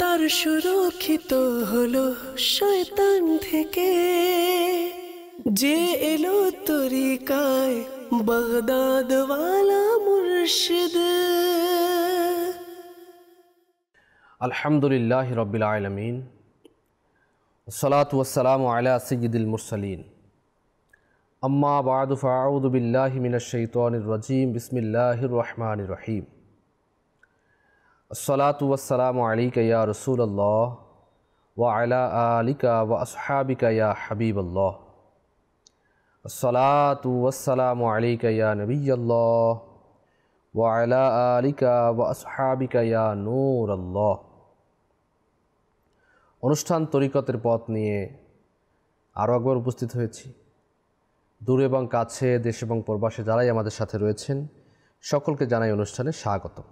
তার সুরক্ষিত হলো শয়তান থেকে যে এলো তরিকায় বাগদাদওয়ালা মুর্শিদ الحمد اللہ اما باڈ بلطن الرجیم بسم اللہ الرحمٰن الرحیم সালাতাম আলিকা রসুল রসুল্লাহ ওয়া আলা আলিকা ওয়া আসহাবিকা ইয়া হাবিবাল্লাহ আলিকা ইয়া নবীল্লাহ ওয়া আলা আলিকা ওয়া আসহাবিকা ইয়া নূর আল্লাহ অনুষ্ঠান তরিকতের পথ নিয়ে আরও একবার উপস্থিত হয়েছি দূর এবং কাছে দেশ এবং প্রবাসে যারাই আমাদের সাথে রয়েছেন সকলকে জানাই অনুষ্ঠানে স্বাগতম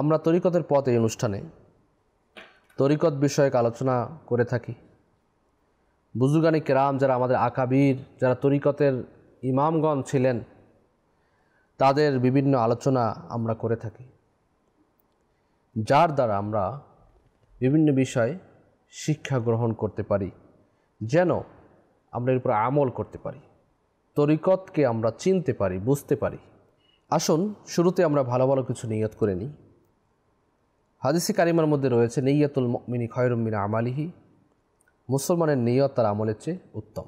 আমরা তরিকতের পথ এই অনুষ্ঠানে তরিকত বিষয়ক আলোচনা করে থাকি বুজুগানী কেরাম যারা আমাদের আকাবির যারা তরিকতের ইমামগণ ছিলেন তাদের বিভিন্ন আলোচনা আমরা করে থাকি যার দ্বারা আমরা বিভিন্ন বিষয় শিক্ষা গ্রহণ করতে পারি যেন আমরা এর উপর আমল করতে পারি তরিকতকে আমরা চিনতে পারি বুঝতে পারি আসুন শুরুতে আমরা ভালো ভালো কিছু নিয়ত করে নিই হাদিসি কারিমার মধ্যে রয়েছে নেইয়াতুল মিনি খয়রুমিন আমালিহি মুসলমানের নিয়ত তার আমলের চেয়ে উত্তম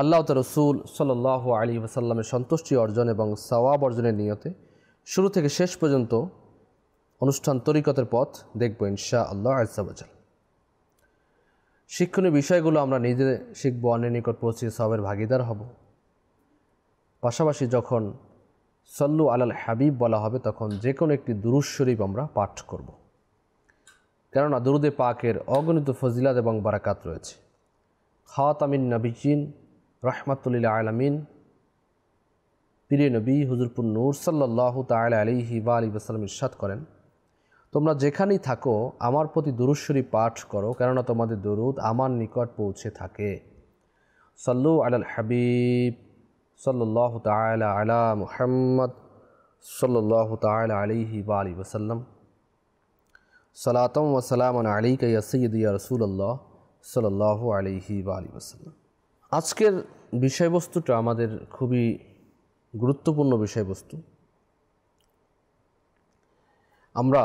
আল্লাহ তার রসুল সাল্লাহ আলী ওসাল্লামের সন্তুষ্টি অর্জন এবং সওয়াব অর্জনের নিয়তে শুরু থেকে শেষ পর্যন্ত অনুষ্ঠান তরিকতের পথ দেখব ইনশা আল্লাহ আজাল শিক্ষণীয় বিষয়গুলো আমরা নিজে শিখব অন্যের নিকট পৌঁছিয়ে সবের ভাগিদার হব পাশাপাশি যখন সল্লু আলাল হাবিব বলা হবে তখন যে কোনো একটি দুরুদ শরীফ আমরা পাঠ করব কেননা দুরুদে পাকের অগণিত ফজিলাত এবং বারাকাত রয়েছে খাওয়াতামিন নবীজিন রহমাতুল্লিল আলমিন পিরে নবী হুজুরপুর নূর সাল্লাহ তালা আলিহি বা আলী বাসালাম ইরশাদ করেন তোমরা যেখানেই থাকো আমার প্রতি দুরুশ্বরী পাঠ করো কেননা তোমাদের দরুদ আমার নিকট পৌঁছে থাকে সল্লু আলাল হাবিব সাল্লাহ তালা আলা মুহাম্মদ সাল্লাহ তালা আলিহি বা আলী ওসাল্লাম সালাতম ওসালাম আলী কাইয়া সৈয়দিয়া রসুল্লাহ সাল্লাহ আলিহি বা আলী ওসাল্লাম আজকের বিষয়বস্তুটা আমাদের খুবই গুরুত্বপূর্ণ বিষয়বস্তু আমরা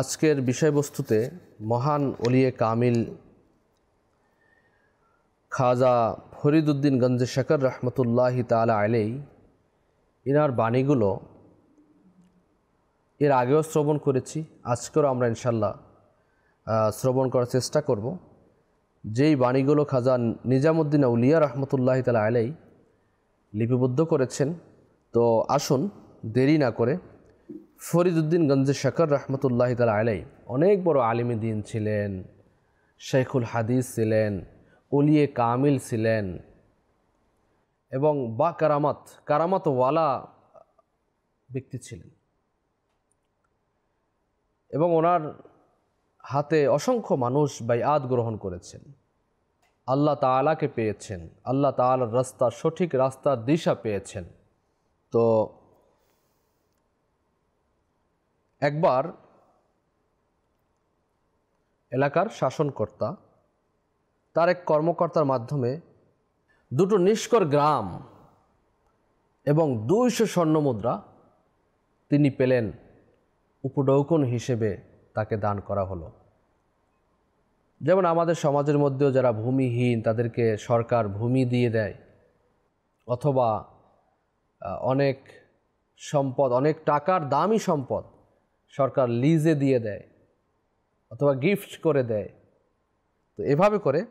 আজকের বিষয়বস্তুতে মহান অলিয়ে কামিল খাজা ফরিদুদ্দিন গঞ্জে শেখর রহমতুল্লাহি তালা আলেই এনার বাণীগুলো এর আগেও শ্রবণ করেছি আজকেও আমরা ইনশাল্লাহ শ্রবণ করার চেষ্টা করব যেই বাণীগুলো খাজা নিজামুদ্দিন আউলিয়া রহমতুল্লাহি তালা আলেই লিপিবদ্ধ করেছেন তো আসুন দেরি না করে ফরিদুদ্দিন গঞ্জে শেখর রহমতুল্লাহি তালা আলাই অনেক বড় আলিমী দিন ছিলেন শেখুল হাদিস ছিলেন ওলিয়ে কামিল ছিলেন এবং বা কারামাত কারামাতওয়ালা ব্যক্তি ছিলেন এবং ওনার হাতে অসংখ্য মানুষ আদ গ্রহণ করেছেন আল্লাহ তালাকে পেয়েছেন আল্লাহ তালার রাস্তা সঠিক রাস্তার দিশা পেয়েছেন তো একবার এলাকার শাসনকর্তা তার এক কর্মকর্তার মাধ্যমে দুটো নিষ্কর গ্রাম এবং দুইশো স্বর্ণ মুদ্রা তিনি পেলেন উপডৌকন হিসেবে তাকে দান করা হলো যেমন আমাদের সমাজের মধ্যেও যারা ভূমিহীন তাদেরকে সরকার ভূমি দিয়ে দেয় অথবা অনেক সম্পদ অনেক টাকার দামি সম্পদ সরকার লিজে দিয়ে দেয় অথবা গিফট করে দেয় তো এভাবে করে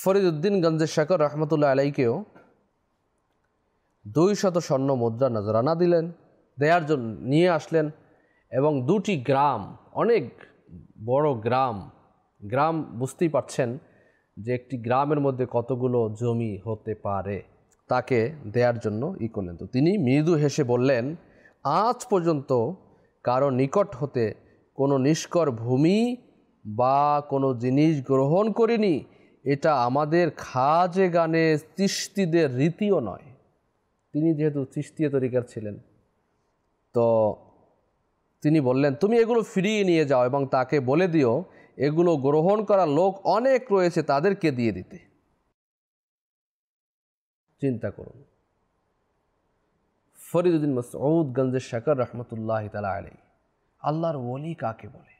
ফরিদুদ্দিন গঞ্জের শেখর রহমতুল্লাহ আলাইকেও দুই শত স্বর্ণ মুদ্রা নজরানা দিলেন দেয়ার জন্য নিয়ে আসলেন এবং দুটি গ্রাম অনেক বড় গ্রাম গ্রাম বুঝতেই পারছেন যে একটি গ্রামের মধ্যে কতগুলো জমি হতে পারে তাকে দেয়ার জন্য ই করলেন তো তিনি মৃদু হেসে বললেন আজ পর্যন্ত কারো নিকট হতে কোনো নিষ্কর ভূমি বা কোনো জিনিস গ্রহণ করিনি এটা আমাদের খাজে গানে তিস্তিদের রীতিও নয় তিনি যেহেতু তিস্তীয় তরিকার ছিলেন তো তিনি বললেন তুমি এগুলো ফিরিয়ে নিয়ে যাও এবং তাকে বলে দিও এগুলো গ্রহণ করা লোক অনেক রয়েছে তাদেরকে দিয়ে দিতে চিন্তা করুন ফরিদুদ্দিন মসউদ গঞ্জে শাকর রহমতুল্লাহ তালা আলী আল্লাহর ওলি কাকে বলে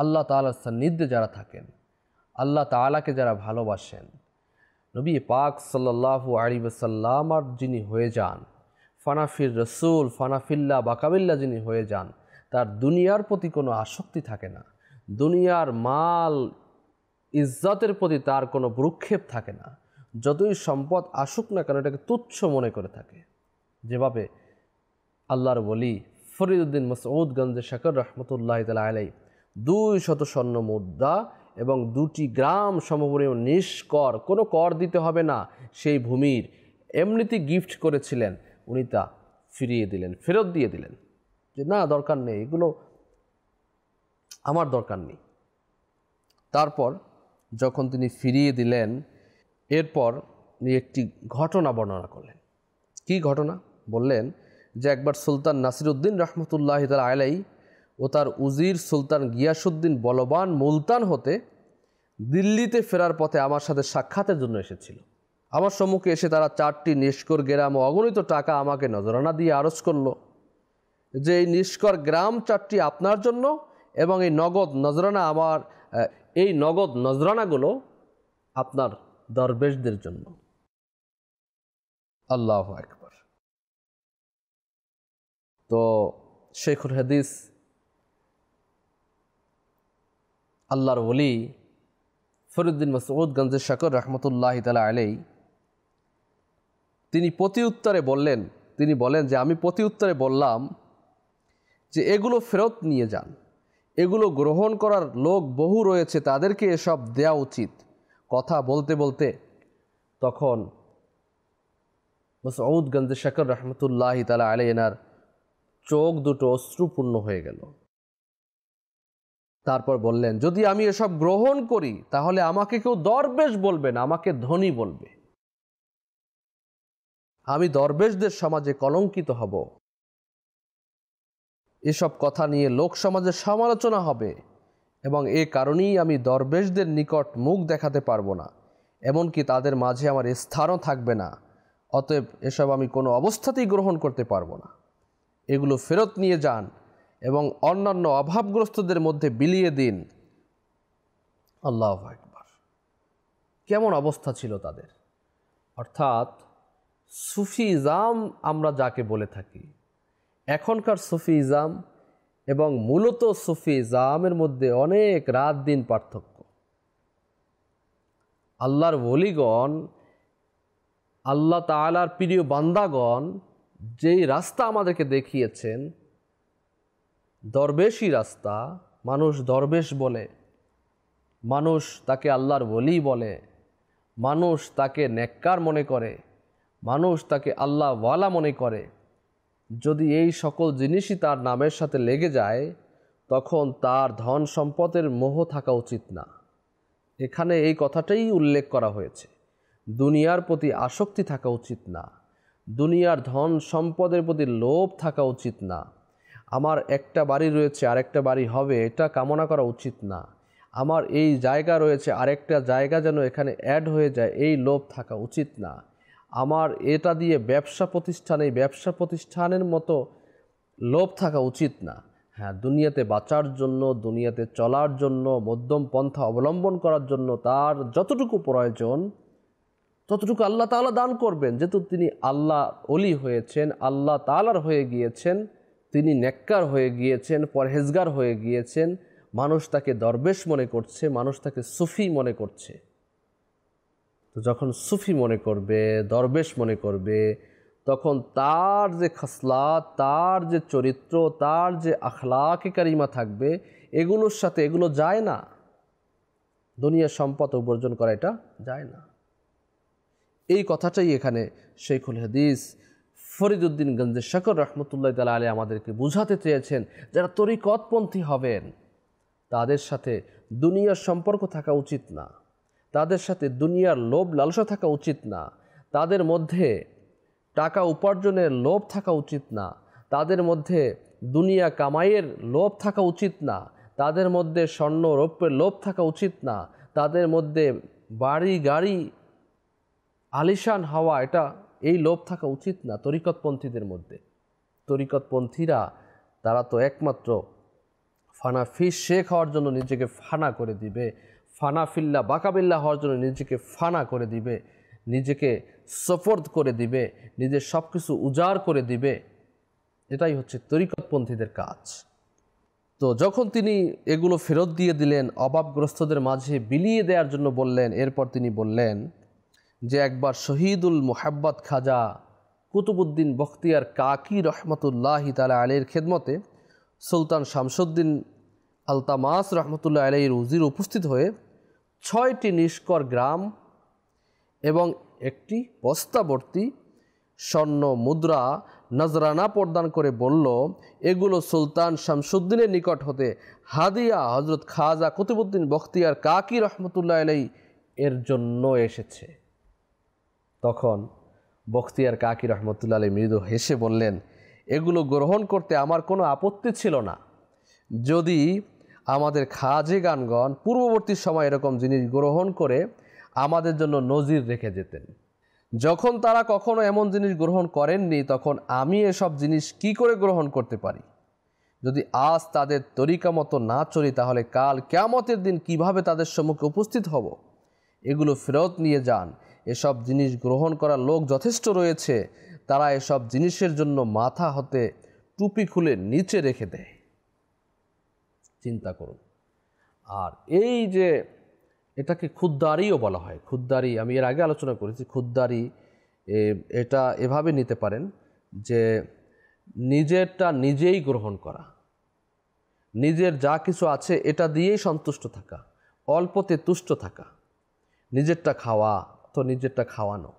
আল্লাহ তালার সান্নিধ্যে যারা থাকেন আল্লাহ তালাকে যারা ভালোবাসেন নবী পাক সাল্লাম আর যিনি হয়ে যান ফানাফির রসুল ফানাফিল্লা বাকাবিল্লা যিনি হয়ে যান তার দুনিয়ার প্রতি কোনো আসক্তি থাকে না দুনিয়ার মাল ইজ্জতের প্রতি তার কোনো ভ্রুক্ষেপ থাকে না যতই সম্পদ আসুক না কেন এটাকে তুচ্ছ মনে করে থাকে যেভাবে আল্লাহর বলি ফরিদুদ্দিন মসউদ গঞ্জে শেখর রহমতুল্লাহ তালা আলাই দুই শত স্বর্ণ মুদ্রা এবং দুটি গ্রাম সমপরিমাণ নিষ্কর কোনো কর দিতে হবে না সেই ভূমির এমনিতে গিফট করেছিলেন উনি তা ফিরিয়ে দিলেন ফেরত দিয়ে দিলেন যে না দরকার নেই এগুলো আমার দরকার নেই তারপর যখন তিনি ফিরিয়ে দিলেন এরপর উনি একটি ঘটনা বর্ণনা করলেন কি ঘটনা বললেন যে একবার সুলতান নাসিরুদ্দিন রহমতুল্লাহ তাল আলাই ও তার উজির সুলতান গিয়াসুদ্দিন বলবান মুলতান হতে দিল্লিতে ফেরার পথে আমার সাথে সাক্ষাতের জন্য এসেছিল আমার সম্মুখে এসে তারা চারটি নিষ্কর গ্রাম ও অগণিত টাকা আমাকে নজরানা দিয়ে আরজ করল যে এই নিষ্কর গ্রাম চারটি আপনার জন্য এবং এই নগদ নজরানা আমার এই নগদ নজরানাগুলো আপনার দরবেশদের জন্য আল্লাহ একবার তো শেখুল হাদিস আল্লাহর বলি ফরুদ্দিন মসউদ গঞ্জে শাকর রহমতুল্লাহ তালা আলাই তিনি প্রতি উত্তরে বললেন তিনি বলেন যে আমি প্রতি উত্তরে বললাম যে এগুলো ফেরত নিয়ে যান এগুলো গ্রহণ করার লোক বহু রয়েছে তাদেরকে এসব দেয়া উচিত কথা বলতে বলতে তখন মসউদ গঞ্জে শাকর রহমতুল্লাহ তালা আলাই এনার চোখ দুটো অশ্রুপূর্ণ হয়ে গেল তারপর বললেন যদি আমি এসব গ্রহণ করি তাহলে আমাকে কেউ দরবেশ বলবে না আমাকে ধনী বলবে আমি দরবেশদের সমাজে কলঙ্কিত হব এসব কথা নিয়ে লোক সমাজে সমালোচনা হবে এবং এ কারণেই আমি দরবেশদের নিকট মুখ দেখাতে পারবো না এমনকি তাদের মাঝে আমার স্থানও থাকবে না অতএব এসব আমি কোনো অবস্থাতেই গ্রহণ করতে পারবো না এগুলো ফেরত নিয়ে যান এবং অন্যান্য অভাবগ্রস্তদের মধ্যে বিলিয়ে দিন আল্লাহ একবার কেমন অবস্থা ছিল তাদের অর্থাৎ সুফিজাম আমরা যাকে বলে থাকি এখনকার সুফিজাম এবং মূলত ইজামের মধ্যে অনেক রাত দিন পার্থক্য আল্লাহর বলিগণ আল্লাহ তালার প্রিয় বান্দাগণ যেই রাস্তা আমাদেরকে দেখিয়েছেন দরবেশই রাস্তা মানুষ দরবেশ বলে মানুষ তাকে আল্লাহর বলি বলে মানুষ তাকে নেককার মনে করে মানুষ তাকে আল্লাহ ওয়ালা মনে করে যদি এই সকল জিনিসই তার নামের সাথে লেগে যায় তখন তার ধন সম্পদের মোহ থাকা উচিত না এখানে এই কথাটাই উল্লেখ করা হয়েছে দুনিয়ার প্রতি আসক্তি থাকা উচিত না দুনিয়ার ধন সম্পদের প্রতি লোভ থাকা উচিত না আমার একটা বাড়ি রয়েছে আরেকটা বাড়ি হবে এটা কামনা করা উচিত না আমার এই জায়গা রয়েছে আরেকটা জায়গা যেন এখানে অ্যাড হয়ে যায় এই লোভ থাকা উচিত না আমার এটা দিয়ে ব্যবসা প্রতিষ্ঠান এই ব্যবসা প্রতিষ্ঠানের মতো লোভ থাকা উচিত না হ্যাঁ দুনিয়াতে বাঁচার জন্য দুনিয়াতে চলার জন্য মধ্যম পন্থা অবলম্বন করার জন্য তার যতটুকু প্রয়োজন ততটুকু আল্লাহ তালা দান করবেন যেহেতু তিনি আল্লাহ অলি হয়েছেন আল্লাহ তালার হয়ে গিয়েছেন তিনি নেককার হয়ে গিয়েছেন পরহেজগার হয়ে গিয়েছেন মানুষ তাকে দরবেশ মনে করছে মানুষ তাকে সুফি মনে করছে তো যখন সুফি মনে করবে দরবেশ মনে করবে তখন তার যে খাসলা তার যে চরিত্র তার যে আখলাকে কারিমা থাকবে এগুলোর সাথে এগুলো যায় না দুনিয়ার সম্পদ উপার্জন করা এটা যায় না এই কথাটাই এখানে শেখুল হাদিস ফরিদুদ্দিন গঞ্জের শকর রহমতুল্লাহ তালা আলী আমাদেরকে বুঝাতে চেয়েছেন যারা তরিকতপন্থী হবেন তাদের সাথে দুনিয়ার সম্পর্ক থাকা উচিত না তাদের সাথে দুনিয়ার লোভ লালসা থাকা উচিত না তাদের মধ্যে টাকা উপার্জনের লোভ থাকা উচিত না তাদের মধ্যে দুনিয়া কামাইয়ের লোভ থাকা উচিত না তাদের মধ্যে স্বর্ণ রৌপ্যের লোভ থাকা উচিত না তাদের মধ্যে বাড়ি গাড়ি আলিশান হওয়া এটা এই লোভ থাকা উচিত না তরিকতপন্থীদের মধ্যে তরিকতপন্থীরা তারা তো একমাত্র ফানা ফি শেখ হওয়ার জন্য নিজেকে ফানা করে দিবে ফানা ফিল্লা বাকাবিল্লা হওয়ার জন্য নিজেকে ফানা করে দিবে নিজেকে সফর্দ করে দিবে নিজের সব কিছু উজাড় করে দিবে এটাই হচ্ছে তরিকতপন্থীদের কাজ তো যখন তিনি এগুলো ফেরত দিয়ে দিলেন অভাবগ্রস্তদের মাঝে বিলিয়ে দেওয়ার জন্য বললেন এরপর তিনি বললেন যে একবার শহীদুল মোহাব্বত খাজা কুতুবুদ্দিন বখতিয়ার কাকি রহমতুল্লাহ তালা আলীর খেদমতে সুলতান শামসুদ্দিন আলতামাস রহমতুল্লাহ আলী রুজির উপস্থিত হয়ে ছয়টি নিষ্কর গ্রাম এবং একটি বস্তাবর্তী স্বর্ণ মুদ্রা নজরানা প্রদান করে বলল এগুলো সুলতান শামসুদ্দিনের নিকট হতে হাদিয়া হজরত খাজা কুতুবুদ্দিন বখতিয়ার কাকি রহমতুল্লাহ আলাই এর জন্য এসেছে তখন বখতিয়ার কাকি রহমতুল্লা আলী মৃদু হেসে বললেন এগুলো গ্রহণ করতে আমার কোনো আপত্তি ছিল না যদি আমাদের খাজে গানগণ পূর্ববর্তী সময় এরকম জিনিস গ্রহণ করে আমাদের জন্য নজির রেখে যেতেন যখন তারা কখনো এমন জিনিস গ্রহণ করেননি তখন আমি এসব জিনিস কি করে গ্রহণ করতে পারি যদি আজ তাদের তরিকা মতো না চলি তাহলে কাল কেয়ামতের দিন কিভাবে তাদের সম্মুখে উপস্থিত হব এগুলো ফেরত নিয়ে যান এসব জিনিস গ্রহণ করা লোক যথেষ্ট রয়েছে তারা এসব জিনিসের জন্য মাথা হতে টুপি খুলে নিচে রেখে দেয় চিন্তা করুন আর এই যে এটাকে ক্ষুদ্দারিও বলা হয় খুদ্দারি আমি এর আগে আলোচনা করেছি ক্ষুদ্দারি এটা এভাবে নিতে পারেন যে নিজেরটা নিজেই গ্রহণ করা নিজের যা কিছু আছে এটা দিয়েই সন্তুষ্ট থাকা অল্পতে তুষ্ট থাকা নিজেরটা খাওয়া তো নিজেরটা খাওয়ানো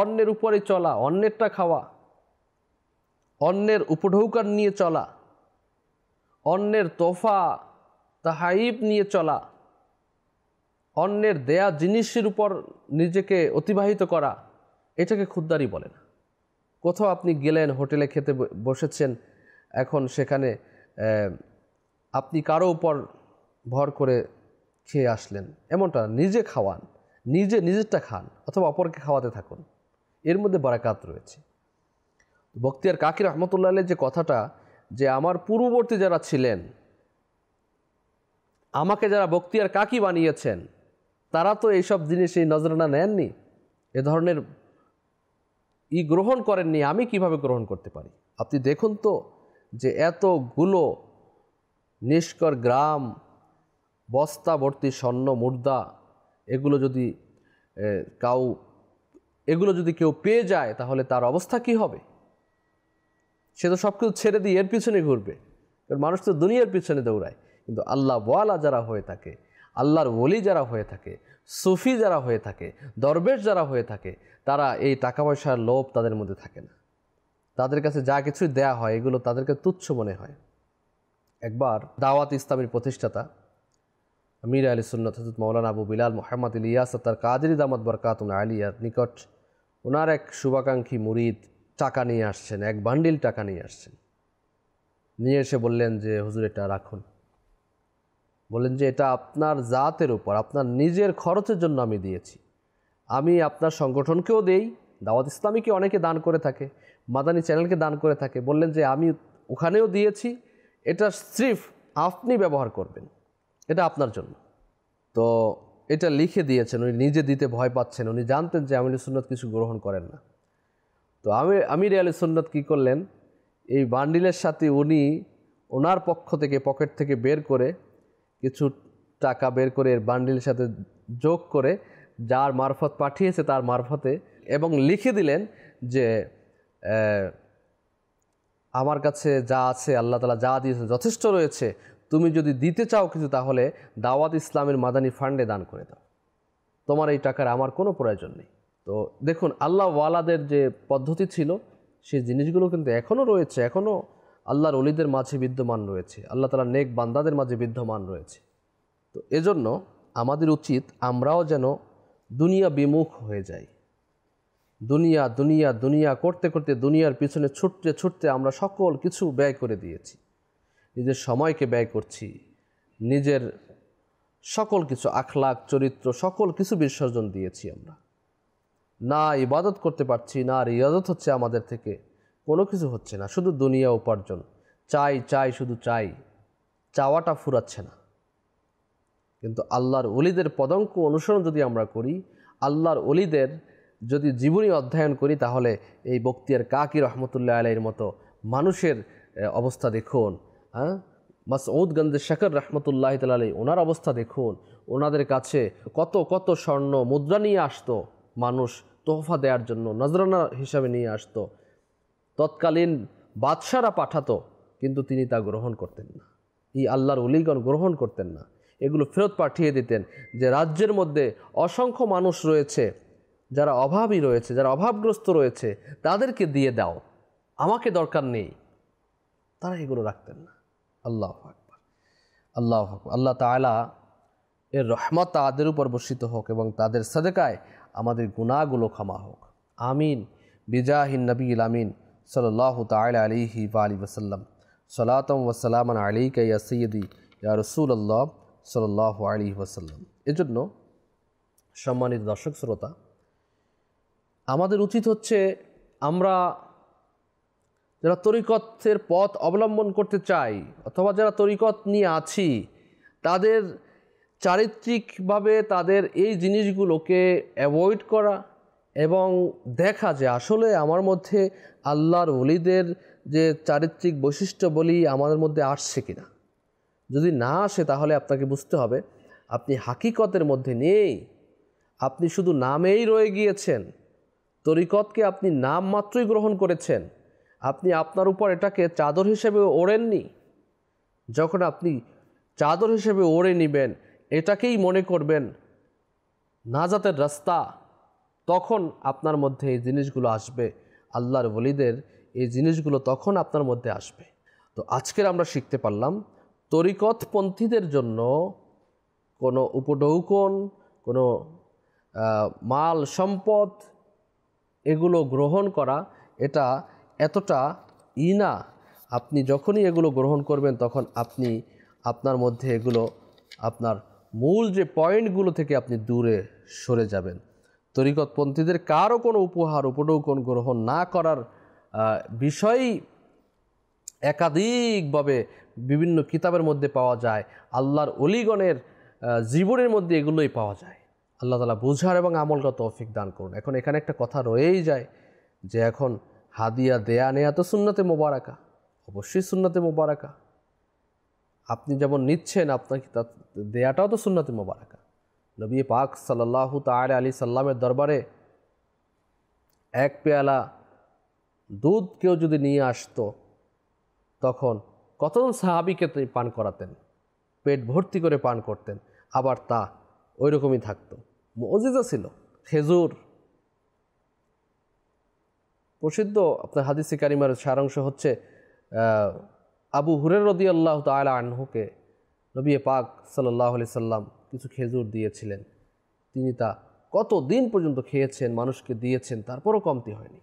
অন্যের উপরে চলা অন্যেরটা খাওয়া অন্যের উপঢৌকার নিয়ে চলা অন্যের তোফা তাহাইব নিয়ে চলা অন্যের দেয়া জিনিসের উপর নিজেকে অতিবাহিত করা এটাকে খুদ্দারি বলে না কোথাও আপনি গেলেন হোটেলে খেতে বসেছেন এখন সেখানে আপনি কারো উপর ভর করে খেয়ে আসলেন এমনটা নিজে খাওয়ান নিজে নিজেরটা খান অথবা অপরকে খাওয়াতে থাকুন এর মধ্যে বারাকাত রয়েছে বক্তিয়ার কাকির রহমতুল্লাহ যে কথাটা যে আমার পূর্ববর্তী যারা ছিলেন আমাকে যারা বক্তিয়ার কাকি বানিয়েছেন তারা তো এইসব জিনিস এই নজরানা নেননি এ ধরনের ই গ্রহণ করেননি আমি কিভাবে গ্রহণ করতে পারি আপনি দেখুন তো যে এতগুলো নিষ্কর গ্রাম বস্তা ভর্তি স্বর্ণ মুর্দা এগুলো যদি কাউ এগুলো যদি কেউ পেয়ে যায় তাহলে তার অবস্থা কি হবে সে তো সব কিছু ছেড়ে দিয়ে এর পিছনে ঘুরবে কারণ মানুষ তো দুনিয়ার পিছনে দৌড়ায় কিন্তু আল্লাহ ওয়ালা যারা হয়ে থাকে আল্লাহর ওলি যারা হয়ে থাকে সুফি যারা হয়ে থাকে দরবেশ যারা হয়ে থাকে তারা এই টাকা পয়সার লোভ তাদের মধ্যে থাকে না তাদের কাছে যা কিছুই দেয়া হয় এগুলো তাদেরকে তুচ্ছ মনে হয় একবার দাওয়াত ইসলামের প্রতিষ্ঠাতা মীর আলী সুন্নত হজরত মৌলানা আবু বিলাল মোহাম্মদ ইলিয়াস তার কাজরি দামদ বরকাতুন আলিয়ার নিকট ওনার এক শুভাকাঙ্ক্ষী মুরিদ টাকা নিয়ে আসছেন এক বান্ডিল টাকা নিয়ে আসছেন নিয়ে এসে বললেন যে হুজুর এটা রাখুন বললেন যে এটা আপনার জাতের উপর আপনার নিজের খরচের জন্য আমি দিয়েছি আমি আপনার সংগঠনকেও দেই দাওয়াত ইসলামীকে অনেকে দান করে থাকে মাদানি চ্যানেলকে দান করে থাকে বললেন যে আমি ওখানেও দিয়েছি এটা স্রিফ আপনি ব্যবহার করবেন এটা আপনার জন্য তো এটা লিখে দিয়েছেন উনি নিজে দিতে ভয় পাচ্ছেন উনি জানতেন যে আমির সুন্নত কিছু গ্রহণ করেন না তো আমি আমির আলী সুন্নত কী করলেন এই বান্ডিলের সাথে উনি ওনার পক্ষ থেকে পকেট থেকে বের করে কিছু টাকা বের করে এর বান্ডিলের সাথে যোগ করে যার মারফত পাঠিয়েছে তার মারফতে এবং লিখে দিলেন যে আমার কাছে যা আছে আল্লাহ তালা যা দিয়েছে যথেষ্ট রয়েছে তুমি যদি দিতে চাও কিছু তাহলে দাওয়াত ইসলামের মাদানী ফান্ডে দান করে দাও তোমার এই টাকার আমার কোনো প্রয়োজন নেই তো দেখুন আল্লাহ ওয়ালাদের যে পদ্ধতি ছিল সেই জিনিসগুলো কিন্তু এখনও রয়েছে এখনও আল্লাহর অলিদের মাঝে বিদ্যমান রয়েছে আল্লাহ তালা নেক বান্দাদের মাঝে বিদ্যমান রয়েছে তো এজন্য আমাদের উচিত আমরাও যেন দুনিয়া বিমুখ হয়ে যাই দুনিয়া দুনিয়া দুনিয়া করতে করতে দুনিয়ার পিছনে ছুটতে ছুটতে আমরা সকল কিছু ব্যয় করে দিয়েছি নিজের সময়কে ব্যয় করছি নিজের সকল কিছু আখলাক চরিত্র সকল কিছু বিসর্জন দিয়েছি আমরা না ইবাদত করতে পারছি না রিয়াজত হচ্ছে আমাদের থেকে কোনো কিছু হচ্ছে না শুধু দুনিয়া উপার্জন চাই চাই শুধু চাই চাওয়াটা ফুরাচ্ছে না কিন্তু আল্লাহর অলিদের পদঙ্ক অনুসরণ যদি আমরা করি আল্লাহর অলিদের যদি জীবনী অধ্যয়ন করি তাহলে এই বক্তিয়ার কাকি রহমতুল্লাহ আলাইয়ের মতো মানুষের অবস্থা দেখুন হ্যাঁ মাসউদ গন্ধে শেখর রহমতুল্লাহ তালাই ওনার অবস্থা দেখুন ওনাদের কাছে কত কত স্বর্ণ মুদ্রা নিয়ে আসতো মানুষ তোহফা দেওয়ার জন্য নজরানা হিসাবে নিয়ে আসতো তৎকালীন বাদশারা পাঠাতো কিন্তু তিনি তা গ্রহণ করতেন না এই আল্লাহর উলিগণ গ্রহণ করতেন না এগুলো ফেরত পাঠিয়ে দিতেন যে রাজ্যের মধ্যে অসংখ্য মানুষ রয়েছে যারা অভাবই রয়েছে যারা অভাবগ্রস্ত রয়েছে তাদেরকে দিয়ে দাও আমাকে দরকার নেই তারা এগুলো রাখতেন না আল্লাহ আকবর আল্লাহ আকবর আল্লাহ তালা এর রহমত তাদের উপর বর্ষিত হোক এবং তাদের সদেকায় আমাদের গুণাগুলো ক্ষমা হোক আমিন বিজাহিন নবী আমিন সাল্লাহ তাল আলিহি বালি ওসাল্লাম সলাতম ওসালাম আলী কয়া সৈয়দি ইয়া রসুল্লাহ সাল্লাহ আলী ওসাল্লাম এজন্য সম্মানিত দর্শক শ্রোতা আমাদের উচিত হচ্ছে আমরা যারা তরিকতের পথ অবলম্বন করতে চাই অথবা যারা তরিকত নিয়ে আছি তাদের চারিত্রিকভাবে তাদের এই জিনিসগুলোকে অ্যাভয়েড করা এবং দেখা যে আসলে আমার মধ্যে আল্লাহর অলিদের যে চারিত্রিক বৈশিষ্ট্য বলি আমাদের মধ্যে আসছে কিনা যদি না আসে তাহলে আপনাকে বুঝতে হবে আপনি হাকিকতের মধ্যে নেই আপনি শুধু নামেই রয়ে গিয়েছেন তরিকতকে আপনি নাম মাত্রই গ্রহণ করেছেন আপনি আপনার উপর এটাকে চাদর হিসেবে ওড়েননি যখন আপনি চাদর হিসেবে ওড়ে নেবেন এটাকেই মনে করবেন নাজাতের রাস্তা তখন আপনার মধ্যে এই জিনিসগুলো আসবে আল্লাহর বলিদের এই জিনিসগুলো তখন আপনার মধ্যে আসবে তো আজকের আমরা শিখতে পারলাম তরিকতপন্থীদের জন্য কোনো উপডৌকন কোনো মাল সম্পদ এগুলো গ্রহণ করা এটা এতটা ই না আপনি যখনই এগুলো গ্রহণ করবেন তখন আপনি আপনার মধ্যে এগুলো আপনার মূল যে পয়েন্টগুলো থেকে আপনি দূরে সরে যাবেন তরিকতপন্থীদের কারও কোনো উপহার উপটৌকন গ্রহণ না করার বিষয়ই একাধিকভাবে বিভিন্ন কিতাবের মধ্যে পাওয়া যায় আল্লাহর অলিগণের জীবনের মধ্যে এগুলোই পাওয়া যায় আল্লাহ তালা বুঝার এবং আমলগত অফিক দান করুন এখন এখানে একটা কথা রয়েই যায় যে এখন হাদিয়া দেয়া নেয়া তো সুন্নতে মোবারাকা অবশ্যই সুন্নতে মোবারাকা আপনি যেমন নিচ্ছেন আপনাকে তা দেয়াটাও তো সুন্নতে মোবারাকা নবী পাক সাল্লাহু তাল আলী সাল্লামের দরবারে এক পেয়ালা দুধ কেউ যদি নিয়ে আসতো তখন কতজন সাহাবিকে তিনি পান করাতেন পেট ভর্তি করে পান করতেন আবার তা ওই রকমই থাকতো মজিদা ছিল খেজুর প্রসিদ্ধ আপনার হাদিসি কারিমার সারাংশ হচ্ছে আবু হুরের রদি আল্লাহ তালা আনহুকে নবী পাক সাল্লাহ আলি সাল্লাম কিছু খেজুর দিয়েছিলেন তিনি তা কত দিন পর্যন্ত খেয়েছেন মানুষকে দিয়েছেন তারপরও কমতি হয়নি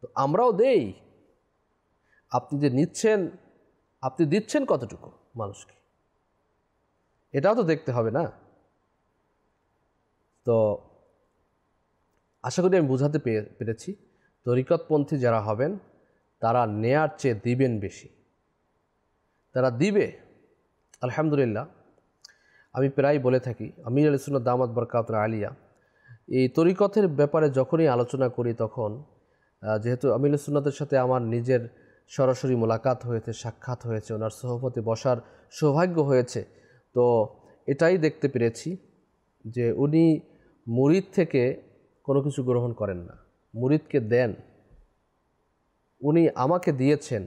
তো আমরাও দেই আপনি যে নিচ্ছেন আপনি দিচ্ছেন কতটুকু মানুষকে এটাও তো দেখতে হবে না তো আশা করি আমি বোঝাতে পেরেছি তরিকতপন্থী যারা হবেন তারা নেয়ার চেয়ে দিবেন বেশি তারা দিবে আলহামদুলিল্লাহ আমি প্রায় বলে থাকি আমির আলিসুল্লাহ দামাত বরকাতরা আলিয়া এই তরিকথের ব্যাপারে যখনই আলোচনা করি তখন যেহেতু আমির সুন্নাতের সাথে আমার নিজের সরাসরি মোলাকাত হয়েছে সাক্ষাৎ হয়েছে ওনার সহপতি বসার সৌভাগ্য হয়েছে তো এটাই দেখতে পেরেছি যে উনি মুরিদ থেকে কোনো কিছু গ্রহণ করেন না মুরিদকে দেন উনি আমাকে দিয়েছেন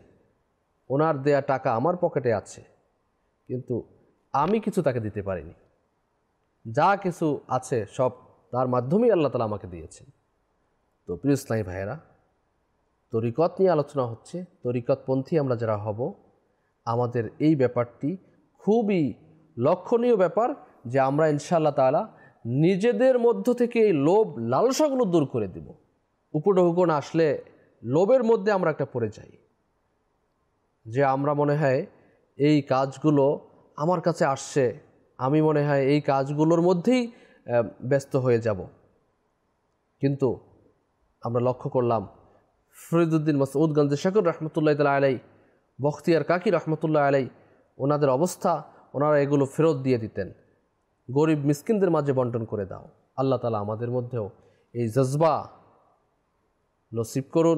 ওনার দেয়া টাকা আমার পকেটে আছে কিন্তু আমি কিছু তাকে দিতে পারিনি যা কিছু আছে সব তার মাধ্যমেই আল্লাহ তালা আমাকে দিয়েছেন তো প্রিয় ইসলামী ভাইয়েরা তরিকত নিয়ে আলোচনা হচ্ছে তরিকতপন্থী আমরা যারা হব আমাদের এই ব্যাপারটি খুবই লক্ষণীয় ব্যাপার যে আমরা ইনশাআল্লাহ তালা নিজেদের মধ্য থেকে এই লোভ লালসাগুলো দূর করে দেবো উপঢৌকন আসলে লোভের মধ্যে আমরা একটা পড়ে যাই যে আমরা মনে হয় এই কাজগুলো আমার কাছে আসছে আমি মনে হয় এই কাজগুলোর মধ্যেই ব্যস্ত হয়ে যাব কিন্তু আমরা লক্ষ্য করলাম ফরিদুদ্দিন মাস গঞ্জে শাকুর রহমতুল্লাহ তালা আলাই বখতিয়ার কাকি রহমতুল্লাহ আলাই ওনাদের অবস্থা ওনারা এগুলো ফেরত দিয়ে দিতেন গরিব মিসকিনদের মাঝে বন্টন করে দাও আল্লাহ তালা আমাদের মধ্যেও এই জজবা নসিব করুন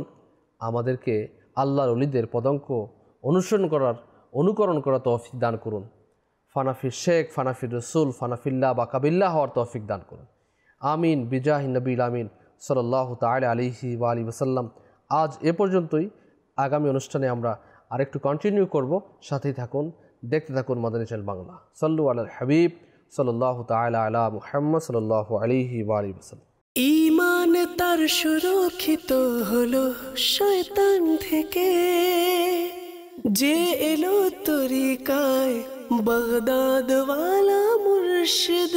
আমাদেরকে আল্লাহর অলিদের পদঙ্ক অনুসরণ করার অনুকরণ করা তৌফিক দান করুন ফানাফির শেখ ফানাফির রসুল ফানাফিল্লা বা কাবিল্লা হওয়ার তৌফিক দান করুন আমিন বিজাহ নবীল আমিন সাল্লাহ তাল আলিহি বা আলী ওসাল্লাম আজ এ পর্যন্তই আগামী অনুষ্ঠানে আমরা আরেকটু কন্টিনিউ করব সাথেই থাকুন দেখতে থাকুন মাদানী চ্যানেল বাংলা সল্লু আল হাবিব সাল্লাহ তালা আলা মুহাম্মদ সাল্লাহ আলিহি বা আলী ওসাল্লাম মনে তার সুরক্ষিত হলো শয়তান থেকে যে এলো তরিকায় বাগদাদওয়ালা মুর্শিদ